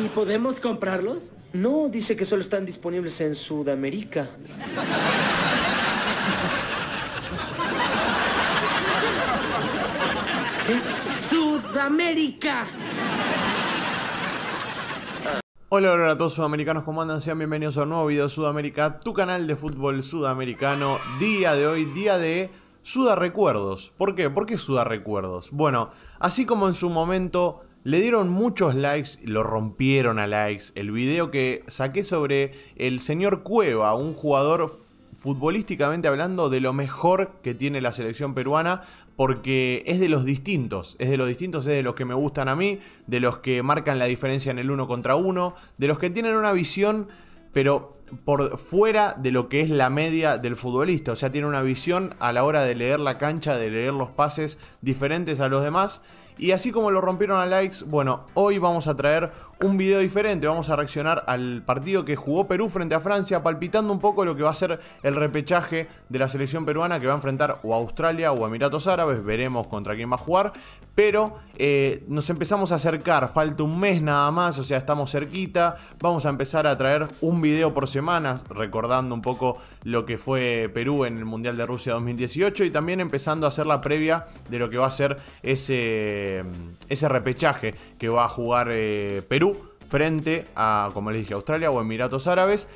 ¿Y podemos comprarlos? No, dice que solo están disponibles en Sudamérica. ¡Sudamérica! Hola, hola a todos sudamericanos, ¿cómo andan? Sean bienvenidos a un nuevo video de Sudamérica, tu canal de fútbol sudamericano. Día de hoy, día de Suda Recuerdos. ¿Por qué? ¿Por qué Suda Recuerdos? Bueno, así como en su momento le dieron muchos likes, lo rompieron a likes. El video que saqué sobre el señor Cueva, un jugador futbolísticamente hablando de lo mejor que tiene la selección peruana, porque es de los distintos, es de los distintos, es de los que me gustan a mí, de los que marcan la diferencia en el uno contra uno, de los que tienen una visión, pero por fuera de lo que es la media del futbolista, o sea, tiene una visión a la hora de leer la cancha, de leer los pases diferentes a los demás, y así como lo rompieron a likes, bueno, hoy vamos a traer un video diferente. Vamos a reaccionar al partido que jugó Perú frente a Francia, palpitando un poco lo que va a ser el repechaje de la selección peruana que va a enfrentar o Australia o Emiratos Árabes. Veremos contra quién va a jugar. Pero eh, nos empezamos a acercar, falta un mes nada más, o sea, estamos cerquita. Vamos a empezar a traer un video por semana, recordando un poco lo que fue Perú en el Mundial de Rusia 2018 y también empezando a hacer la previa de lo que va a ser ese eh, ese repechaje que va a jugar eh, Perú frente a, como les dije, Australia o Emiratos Árabes.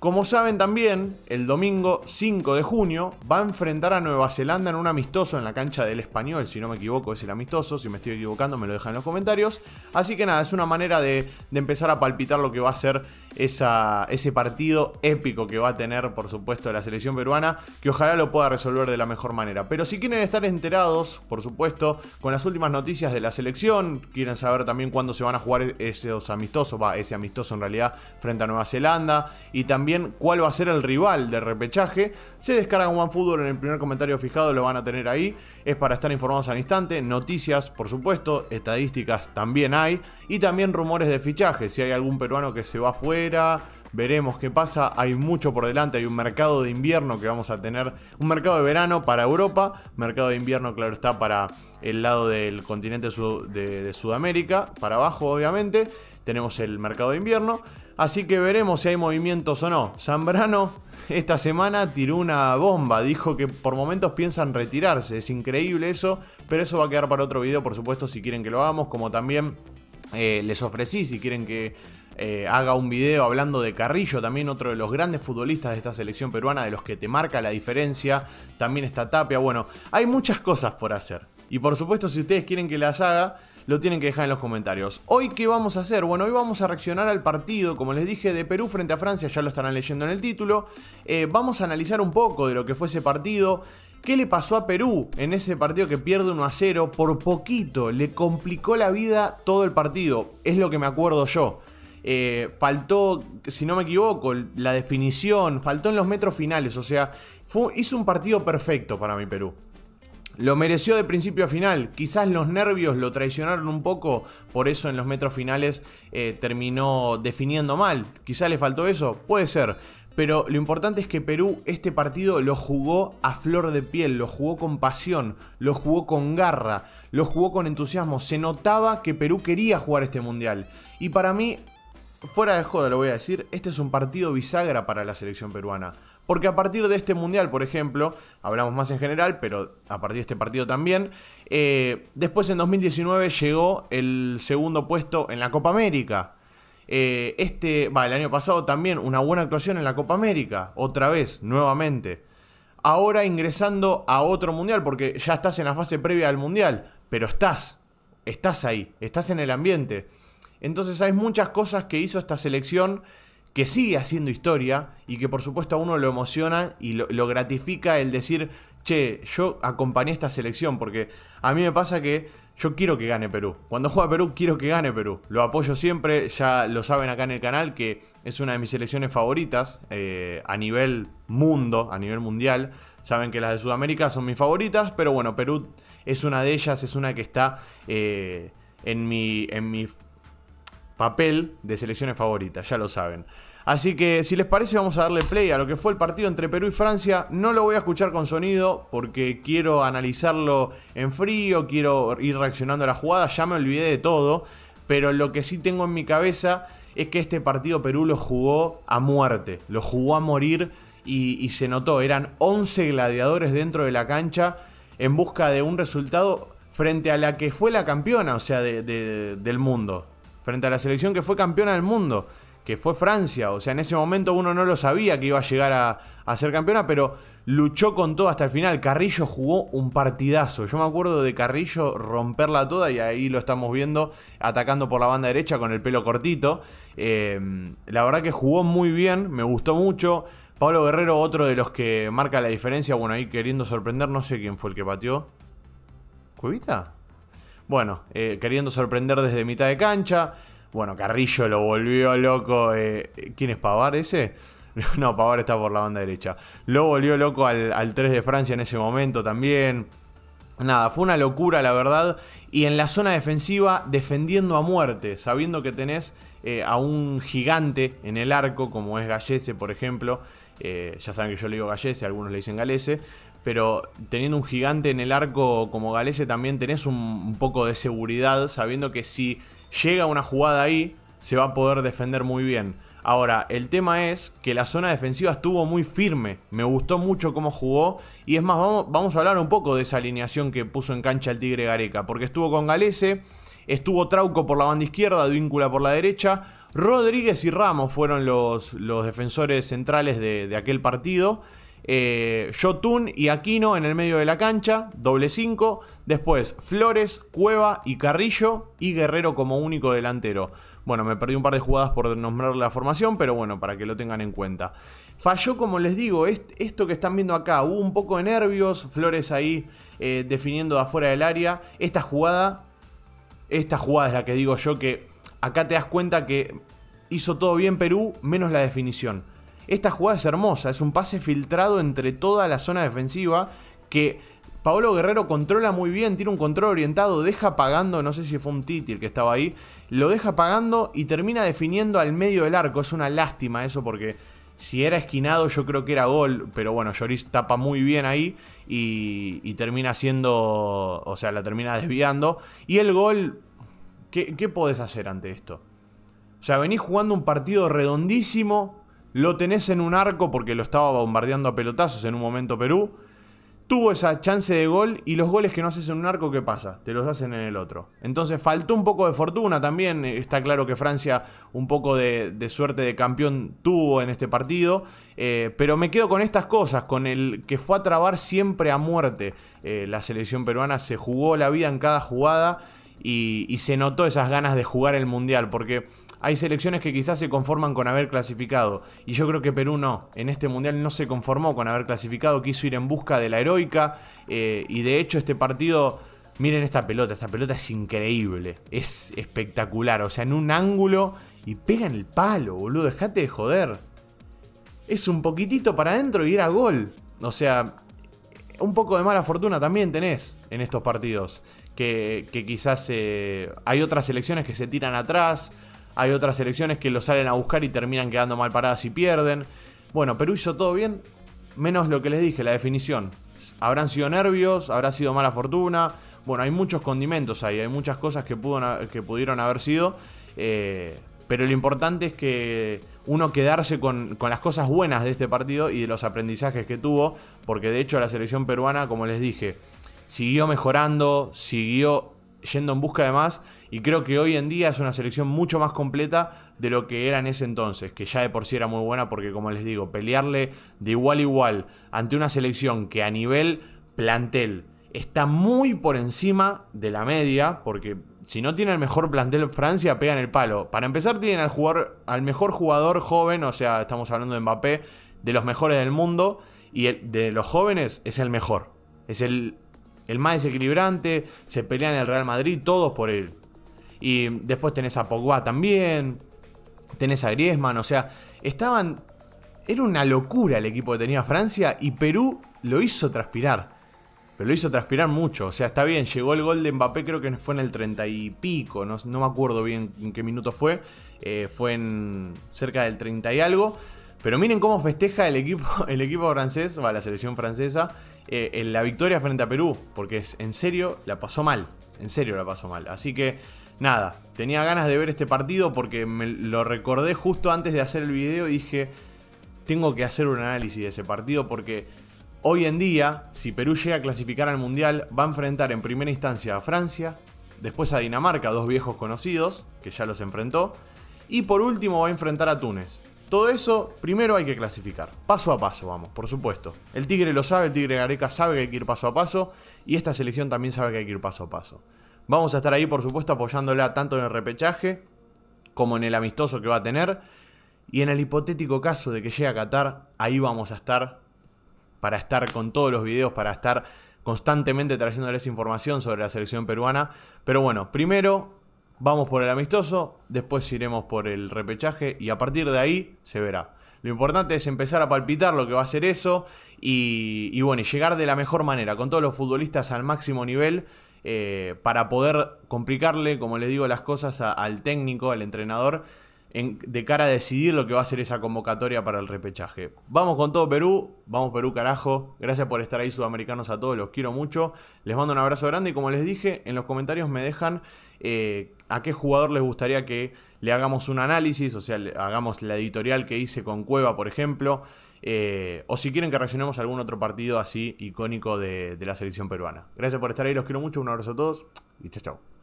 Como saben también, el domingo 5 de junio va a enfrentar a Nueva Zelanda en un amistoso en la cancha del español, si no me equivoco es el amistoso, si me estoy equivocando me lo dejan en los comentarios. Así que nada, es una manera de, de empezar a palpitar lo que va a ser esa, ese partido épico que va a tener, por supuesto, la selección peruana, que ojalá lo pueda resolver de la mejor manera. Pero si quieren estar enterados, por supuesto, con las últimas noticias de la selección, quieren saber también cuándo se van a jugar esos amistosos, va, ese amistoso en realidad frente a Nueva Zelanda, y también cuál va a ser el rival de repechaje, se descarga descargan OneFootball en el primer comentario fijado, lo van a tener ahí, es para estar informados al instante, noticias, por supuesto, estadísticas también hay, y también rumores de fichaje, si hay algún peruano que se va fuera, Veremos qué pasa. Hay mucho por delante. Hay un mercado de invierno que vamos a tener. Un mercado de verano para Europa. Mercado de invierno, claro, está para el lado del continente de, Sudamérica. Para abajo, obviamente. Tenemos el mercado de invierno. Así que veremos si hay movimientos o no. Zambrano esta semana tiró una bomba. Dijo que por momentos piensan retirarse. Es increíble eso. Pero eso va a quedar para otro video, por supuesto, si quieren que lo hagamos. Como también eh, les ofrecí, si quieren que eh, haga un video hablando de Carrillo, también otro de los grandes futbolistas de esta selección peruana, de los que te marca la diferencia. También está Tapia. Bueno, hay muchas cosas por hacer. Y por supuesto, si ustedes quieren que las haga, lo tienen que dejar en los comentarios. Hoy, ¿qué vamos a hacer? Bueno, hoy vamos a reaccionar al partido, como les dije, de Perú frente a Francia, ya lo estarán leyendo en el título. Eh, vamos a analizar un poco de lo que fue ese partido. ¿Qué le pasó a Perú en ese partido que pierde 1 a 0? Por poquito, le complicó la vida todo el partido. Es lo que me acuerdo yo. Eh, faltó, si no me equivoco, la definición, faltó en los metros finales, o sea, hizo un partido perfecto para mi Perú. Lo mereció de principio a final. Quizás los nervios lo traicionaron un poco. Por eso en los metros finales eh, terminó definiendo mal. Quizás le faltó eso. Puede ser. Pero lo importante es que Perú este partido lo jugó a flor de piel, lo jugó con pasión, lo jugó con garra, lo jugó con entusiasmo. Se notaba que Perú quería jugar este mundial. Y para mí Fuera de joda lo voy a decir, este es un partido bisagra para la selección peruana. Porque a partir de este mundial, por ejemplo, hablamos más en general, pero a partir de este partido también, eh, después en 2019 llegó el segundo puesto en la Copa América. Eh, este, va, el año pasado también una buena actuación en la Copa América, otra vez, nuevamente. Ahora ingresando a otro mundial, porque ya estás en la fase previa al mundial, pero estás, estás ahí, estás en el ambiente. Entonces hay muchas cosas que hizo esta selección que sigue haciendo historia y que por supuesto a uno lo emociona y lo, gratifica el decir, che, yo acompañé esta selección porque a mí me pasa que yo quiero que gane Perú. Cuando juega Perú, quiero que gane Perú. Lo apoyo siempre, ya lo saben acá en el canal, que es una de mis selecciones favoritas eh, a nivel mundo, a nivel mundial. Saben que las de Sudamérica son mis favoritas, pero bueno, Perú es una de ellas, es una que está eh, en, mi, en mi papel de selecciones favoritas, ya lo saben. Así que si les parece vamos a darle play a lo que fue el partido entre Perú y Francia. No lo voy a escuchar con sonido porque quiero analizarlo en frío, quiero ir reaccionando a la jugada, ya me olvidé de todo, pero lo que sí tengo en mi cabeza es que este partido Perú lo jugó a muerte, lo jugó a morir y, se notó, eran 11 gladiadores dentro de la cancha en busca de un resultado frente a la que fue la campeona, o sea, del mundo, frente a la selección que fue campeona del mundo, que fue Francia. O sea, en ese momento uno no lo sabía que iba a llegar a, ser campeona, pero luchó con todo hasta el final. Carrillo jugó un partidazo. Yo me acuerdo de Carrillo romperla toda y ahí lo estamos viendo atacando por la banda derecha con el pelo cortito. Eh, la verdad que jugó muy bien, me gustó mucho. Pablo Guerrero, otro de los que marca la diferencia, bueno, ahí queriendo sorprender, no sé quién fue el que pateó. ¿Cuevita? Bueno, eh, queriendo sorprender desde mitad de cancha. Bueno, Carrillo lo volvió loco. Eh, ¿Quién es Pavar ese? No, Pavar está por la banda derecha. Lo volvió loco al, 3 de Francia en ese momento también. Nada, fue una locura la verdad. Y en la zona defensiva, defendiendo a muerte, sabiendo que tenés eh, a un gigante en el arco, como es Gallese, por ejemplo, eh, ya saben que yo le digo Gallese, algunos le dicen Galese. Pero teniendo un gigante en el arco como Galese también tenés un poco de seguridad sabiendo que si llega una jugada ahí, se va a poder defender muy bien. Ahora, el tema es que la zona defensiva estuvo muy firme, me gustó mucho cómo jugó y es más, vamos, vamos a hablar un poco de esa alineación que puso en cancha el Tigre Gareca, porque estuvo con Galese, estuvo Trauco por la banda izquierda, Víncula por la derecha, Rodríguez y Ramos fueron los, los defensores centrales de, aquel partido. Eh, Jotun y Aquino en el medio de la cancha, doble 5. Después Flores, Cueva y Carrillo y Guerrero como único delantero. Bueno, me perdí un par de jugadas por nombrar la formación, pero bueno, para que lo tengan en cuenta. Falló, como les digo, esto que están viendo acá. Hubo un poco de nervios, Flores ahí eh, definiendo de afuera del área. Esta jugada, esta jugada es la que digo yo que acá te das cuenta que hizo todo bien Perú, menos la definición. Esta jugada es hermosa, es un pase filtrado entre toda la zona defensiva que Paolo Guerrero controla muy bien, tiene un control orientado, deja pagando, no sé si fue un Titi que estaba ahí, lo deja pagando y termina definiendo al medio del arco. Es una lástima eso porque si era esquinado yo creo que era gol, pero bueno, Lloris tapa muy bien ahí y, termina siendo, o sea, la termina desviando. Y el gol, ¿qué, ¿qué podés hacer ante esto? O sea, venís jugando un partido redondísimo, lo tenés en un arco porque lo estaba bombardeando a pelotazos en un momento Perú tuvo esa chance de gol y los goles que no haces en un arco, ¿qué pasa? Te los hacen en el otro. Entonces faltó un poco de fortuna también. Está claro que Francia un poco de, suerte de campeón tuvo en este partido. Eh, pero me quedo con estas cosas, con el que fue a trabar siempre a muerte. Eh, la selección peruana se jugó la vida en cada jugada y, y se notó esas ganas de jugar el Mundial. Porque hay selecciones que quizás se conforman con haber clasificado, y yo creo que Perú no, en este mundial no se conformó con haber clasificado, quiso ir en busca de la heroica, eh, y de hecho este partido, miren esta pelota, esta pelota es increíble, es espectacular, o sea, en un ángulo y pega en el palo, boludo, dejate de joder. Es un poquitito para adentro y era gol. O sea, un poco de mala fortuna también tenés en estos partidos. Que, quizás eh, hay otras selecciones que se tiran atrás, hay otras selecciones que lo salen a buscar y terminan quedando mal paradas y pierden. Bueno, Perú hizo todo bien, menos lo que les dije, la definición. Habrán sido nervios, habrá sido mala fortuna. Bueno, hay muchos condimentos ahí, hay muchas cosas que, pudieron haber sido. Eh, pero lo importante es que uno quedarse con, con, las cosas buenas de este partido y de los aprendizajes que tuvo, porque de hecho la selección peruana, como les dije, siguió mejorando, siguió yendo en busca de más y creo que hoy en día es una selección mucho más completa de lo que era en ese entonces, que ya de por sí era muy buena porque como les digo, pelearle de igual a igual ante una selección que a nivel plantel está muy por encima de la media, porque si no tiene el mejor plantel Francia, pegan el palo. Para empezar tienen al, jugador, al mejor jugador joven, o sea, estamos hablando de Mbappé, de los mejores del mundo, y de los jóvenes es el mejor. Es el el más desequilibrante, se pelean el Real Madrid todos por él. Y después tenés a Pogba también, tenés a Griezmann, o sea, estaban... Era una locura el equipo que tenía Francia y Perú lo hizo transpirar. Pero lo hizo transpirar mucho. O sea, está bien, llegó el gol de Mbappé, creo que fue en el treinta y pico, no, me acuerdo bien en qué minuto fue. Eh, fue en cerca del 30 y algo. Pero miren cómo festeja el equipo, el equipo francés, va, la selección francesa, eh, en la victoria frente a Perú, porque es, en serio la pasó mal, en serio la pasó mal. Así que nada, tenía ganas de ver este partido porque me lo recordé justo antes de hacer el video y dije, tengo que hacer un análisis de ese partido porque hoy en día, si Perú llega a clasificar al Mundial, va a enfrentar en primera instancia a Francia, después a Dinamarca, dos viejos conocidos, que ya los enfrentó, y por último va a enfrentar a Túnez. Todo eso primero hay que clasificar, paso a paso, vamos, por supuesto. El Tigre lo sabe, el Tigre Gareca sabe que hay que ir paso a paso y esta selección también sabe que hay que ir paso a paso. Vamos a estar ahí, por supuesto, apoyándola tanto en el repechaje como en el amistoso que va a tener. Y en el hipotético caso de que llegue a Qatar, ahí vamos a estar para estar con todos los videos, para estar constantemente trayéndoles información sobre la selección peruana. Pero bueno, primero Vamos por el amistoso, después iremos por el repechaje y a partir de ahí se verá. Lo importante es empezar a palpitar lo que va a ser eso y, bueno, llegar de la mejor manera, con todos los futbolistas al máximo nivel, eh, para poder complicarle, como les digo, las cosas al técnico, al entrenador de cara a decidir lo que va a ser esa convocatoria para el repechaje. Vamos con todo Perú, vamos Perú carajo, gracias por estar ahí sudamericanos a todos, los quiero mucho, les mando un abrazo grande y como les dije, en los comentarios me dejan eh, a qué jugador les gustaría que le hagamos un análisis, o sea, hagamos la editorial que hice con Cueva, por ejemplo, eh, o si quieren que reaccionemos a algún otro partido así icónico de, la selección peruana. Gracias por estar ahí, los quiero mucho, un abrazo a todos y chao chao.